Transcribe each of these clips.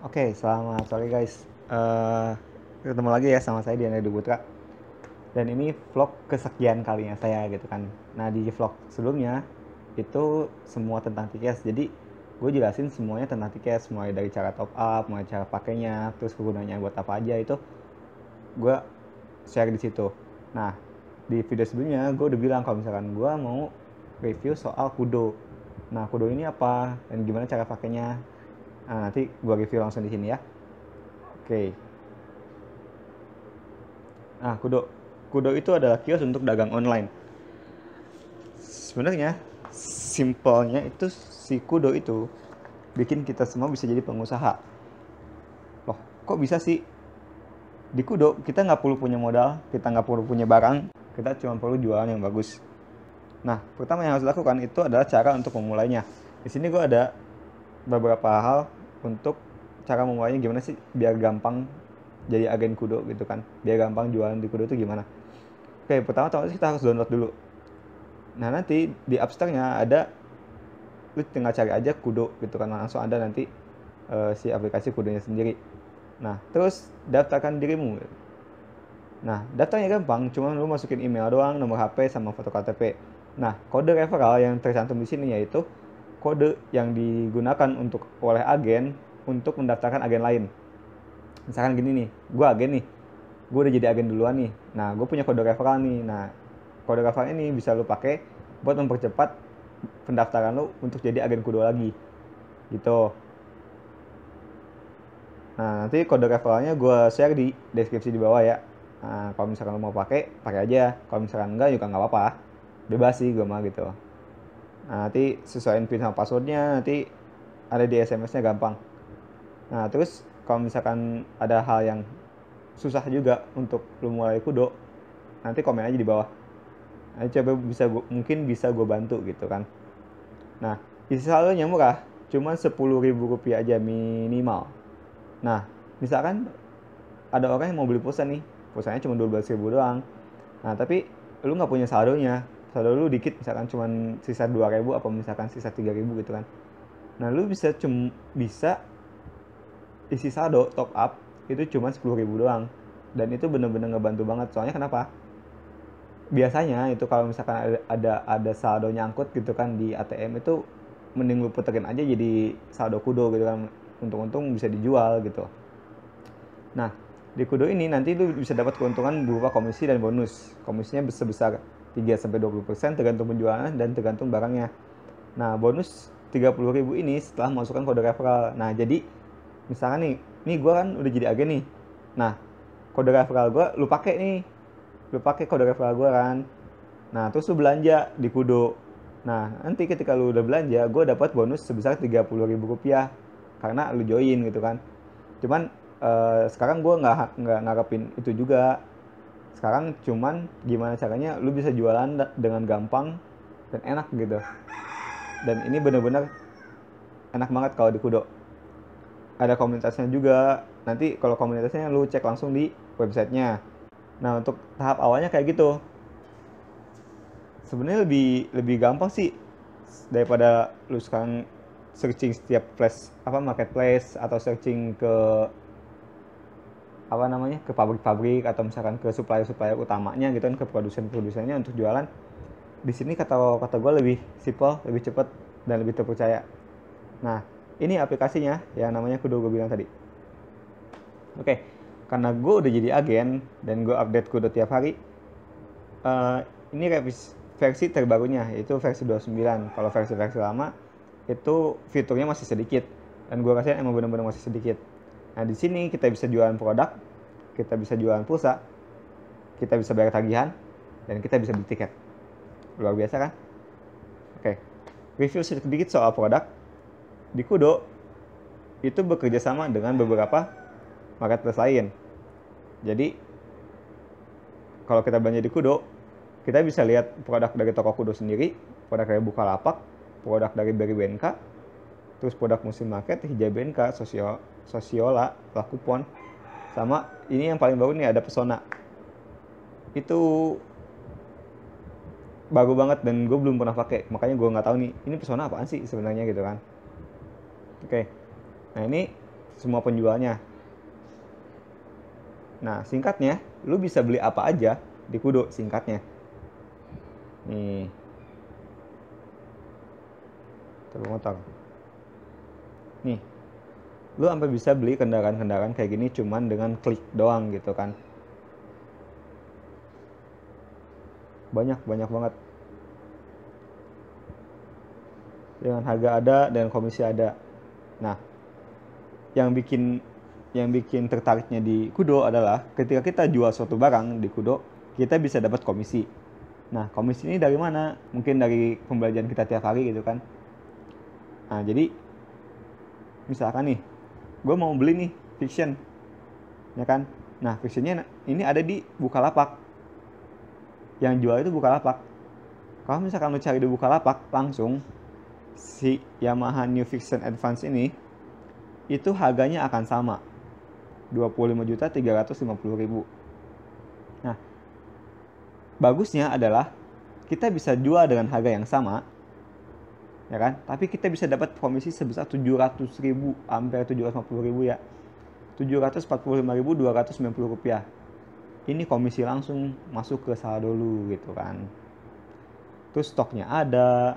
Oke, okay, selamat sore guys. Uh, ketemu lagi ya sama saya Diana Dubutra. Dan ini vlog kesekian kalinya saya gitu kan. Nah di vlog sebelumnya itu semua tentang tiket Jadi gue jelasin semuanya tentang tiket, mulai dari cara top up, mulai cara pakainya, terus kegunaannya buat apa aja itu gue share di situ. Nah di video sebelumnya gue udah bilang kalau misalkan gue mau review soal kudo. Nah kudo ini apa dan gimana cara pakainya Nah, nanti gua review langsung di sini ya. Oke. Nah, Kudo. Kudo itu adalah kios untuk dagang online. Sebenarnya simpelnya itu si Kudo itu bikin kita semua bisa jadi pengusaha. Loh, kok bisa sih? Di Kudo kita nggak perlu punya modal, kita nggak perlu punya barang, kita cuma perlu jualan yang bagus. Nah, pertama yang harus dilakukan itu adalah cara untuk memulainya. Di sini gue ada beberapa hal untuk cara memulainya gimana sih biar gampang jadi agen kudo gitu kan biar gampang jualan di kudo itu gimana oke pertama tama kita harus download dulu nah nanti di app store-nya ada lu tinggal cari aja kudo gitu kan langsung ada nanti uh, si aplikasi kudonya sendiri nah terus daftarkan dirimu nah daftarnya gampang cuma lu masukin email doang nomor HP sama foto KTP nah kode referral yang tercantum di sini yaitu kode yang digunakan untuk oleh agen untuk mendaftarkan agen lain. Misalkan gini nih, gue agen nih, gue udah jadi agen duluan nih. Nah, gue punya kode referral nih. Nah, kode referral ini bisa lo pakai buat mempercepat pendaftaran lo untuk jadi agen kudo lagi. Gitu. Nah, nanti kode referralnya gue share di deskripsi di bawah ya. Nah, kalau misalkan lo mau pakai, pakai aja. Kalau misalkan enggak juga nggak apa-apa. Bebas sih gue mah gitu. Nah, nanti sesuaiin pin sama passwordnya, nanti ada di SMS-nya gampang. Nah, terus kalau misalkan ada hal yang susah juga untuk lu mulai kudo, nanti komen aja di bawah. Nah, coba bisa gua, mungkin bisa gue bantu gitu kan. Nah, isi saldonya murah, cuman ribu rupiah aja minimal. Nah, misalkan ada orang yang mau beli pulsa nih, pulsanya cuma belas ribu doang. Nah, tapi lu nggak punya saldonya, saldo lu dikit misalkan cuma sisa dua ribu apa misalkan sisa tiga ribu gitu kan nah lu bisa cum bisa isi saldo top up itu cuma sepuluh ribu doang dan itu bener-bener ngebantu banget soalnya kenapa biasanya itu kalau misalkan ada ada, ada saldo nyangkut gitu kan di ATM itu mending lu puterin aja jadi saldo kudo gitu kan untung-untung bisa dijual gitu nah di kudo ini nanti lu bisa dapat keuntungan berupa komisi dan bonus komisinya besar-besar 3 sampai 20% tergantung penjualan dan tergantung barangnya. Nah, bonus ribu ini setelah masukkan kode referral. Nah, jadi misalkan nih, nih gue kan udah jadi agen nih. Nah, kode referral gue lu pakai nih. Lu pakai kode referral gue kan. Nah, terus lu belanja di Kudo. Nah, nanti ketika lu udah belanja, gue dapat bonus sebesar ribu rupiah karena lu join gitu kan. Cuman eh, sekarang gue nggak nggak ngarepin itu juga sekarang cuman gimana caranya lu bisa jualan dengan gampang dan enak gitu dan ini bener-bener enak banget kalau di kudo ada komunitasnya juga nanti kalau komunitasnya lu cek langsung di websitenya nah untuk tahap awalnya kayak gitu sebenarnya lebih lebih gampang sih daripada lu sekarang searching setiap place apa marketplace atau searching ke apa namanya ke pabrik-pabrik atau misalkan ke supplier-supplier utamanya gitu kan ke produsen-produsennya untuk jualan di sini kata kata gue lebih simple lebih cepat dan lebih terpercaya nah ini aplikasinya yang namanya kudu gue bilang tadi oke okay. karena gue udah jadi agen dan gue update kudu tiap hari uh, ini revisi versi terbarunya itu versi 29 kalau versi-versi lama itu fiturnya masih sedikit dan gue kasih emang bener-bener masih sedikit Nah, di sini kita bisa jualan produk, kita bisa jualan pulsa, kita bisa bayar tagihan, dan kita bisa beli tiket. Luar biasa kan? Oke, review sedikit soal produk. Di Kudo, itu bekerja sama dengan beberapa marketplace lain. Jadi, kalau kita belanja di Kudo, kita bisa lihat produk dari toko Kudo sendiri, produk dari Bukalapak, produk dari BRBNK, terus produk musim market hijabenka sosio sosiola pon, sama ini yang paling baru nih ada pesona itu bagus banget dan gue belum pernah pakai makanya gue nggak tahu nih ini pesona apaan sih sebenarnya gitu kan oke nah ini semua penjualnya nah singkatnya lu bisa beli apa aja di kudo singkatnya nih terpotong nih lu sampai bisa beli kendaraan-kendaraan kayak gini cuman dengan klik doang gitu kan banyak banyak banget dengan harga ada dan komisi ada nah yang bikin yang bikin tertariknya di kudo adalah ketika kita jual suatu barang di kudo kita bisa dapat komisi nah komisi ini dari mana mungkin dari pembelajaran kita tiap hari gitu kan nah jadi misalkan nih gue mau beli nih fiction ya kan nah fictionnya ini ada di bukalapak yang jual itu bukalapak kalau misalkan lo cari di bukalapak langsung si Yamaha New Fiction Advance ini itu harganya akan sama 25 juta 350 ribu nah bagusnya adalah kita bisa jual dengan harga yang sama ya kan? Tapi kita bisa dapat komisi sebesar 700 ribu, hampir 750 ribu ya. ribu 290 rupiah. Ini komisi langsung masuk ke saldo dulu gitu kan. Terus stoknya ada,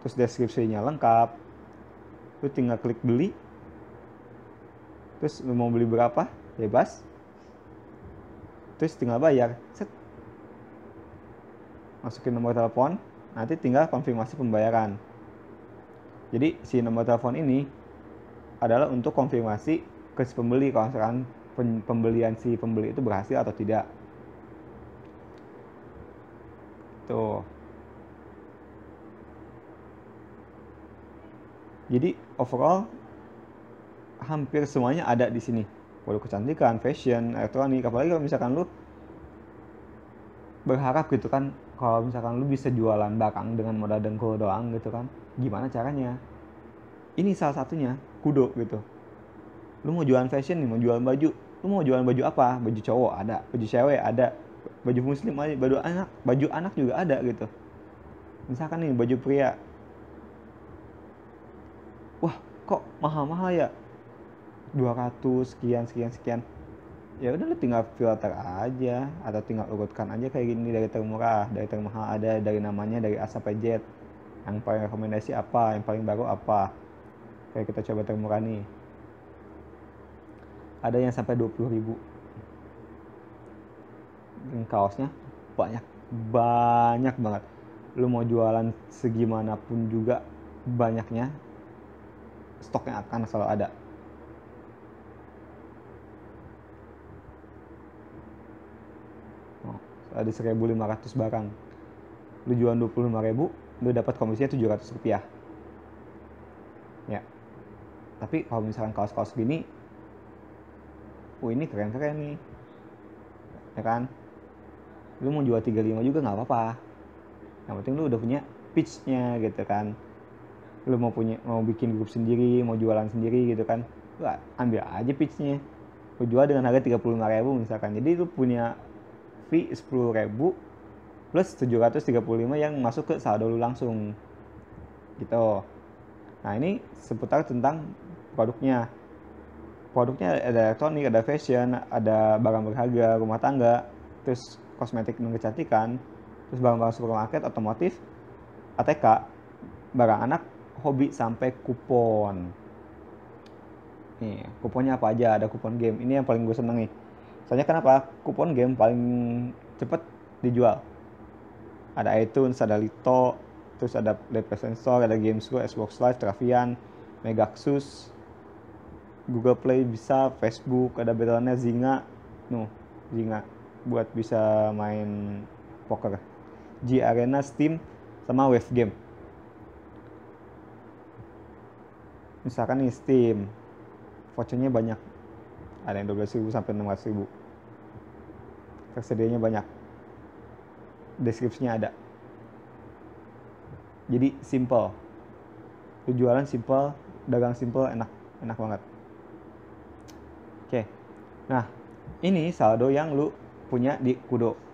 terus deskripsinya lengkap. Lu tinggal klik beli. Terus lu mau beli berapa? Bebas. Terus tinggal bayar. Set. Masukin nomor telepon, nanti tinggal konfirmasi pembayaran jadi si nomor telepon ini adalah untuk konfirmasi ke si pembeli kalau misalkan pembelian si pembeli itu berhasil atau tidak. Tuh. Jadi overall hampir semuanya ada di sini. Produk kecantikan, fashion, elektronik, apalagi kalau misalkan lu berharap gitu kan kalau misalkan lu bisa jualan bakang dengan modal dengkul doang gitu kan gimana caranya ini salah satunya kudo gitu lu mau jualan fashion nih mau jualan baju lu mau jualan baju apa baju cowok ada baju cewek ada baju muslim ada baju anak baju anak juga ada gitu misalkan nih baju pria wah kok mahal-mahal ya 200 sekian sekian sekian ya udah lu tinggal filter aja atau tinggal urutkan aja kayak gini dari termurah dari termahal ada dari namanya dari asap sampai yang paling rekomendasi apa yang paling baru apa kayak kita coba temukan nih ada yang sampai 20 ribu yang kaosnya banyak banyak banget lu mau jualan segimanapun juga banyaknya stoknya akan selalu ada oh, ada 1500 barang lu puluh 25 ribu lu dapat komisinya ratus rupiah ya tapi kalau misalkan kaos-kaos gini wah ini keren-keren nih ya kan lu mau jual tiga lima juga nggak apa-apa yang penting lu udah punya pitch-nya gitu kan lu mau punya mau bikin grup sendiri mau jualan sendiri gitu kan lu ambil aja pitch-nya lu jual dengan harga tiga puluh lima ribu misalkan jadi lu punya fee sepuluh ribu plus 735 yang masuk ke saldo lu langsung gitu nah ini seputar tentang produknya produknya ada elektronik ada fashion ada barang berharga rumah tangga terus kosmetik dan kecantikan terus barang-barang supermarket otomotif ATK barang anak hobi sampai kupon nih kuponnya apa aja ada kupon game ini yang paling gue seneng nih soalnya kenapa kupon game paling cepet dijual ada iTunes, ada Lito, terus ada DP Sensor, ada Gamesgo, Xbox Live, Travian, Megaxus, Google Play bisa, Facebook, ada battlenet Zinga, nuh Zinga buat bisa main poker, G Arena, Steam, sama Wave Game. Misalkan nih Steam, vouchernya banyak, ada yang 12.000 sampai 16.000. Tersedianya banyak deskripsinya ada. Jadi simple. tujuan simple, dagang simple, enak, enak banget. Oke. Nah, ini saldo yang lu punya di Kudo.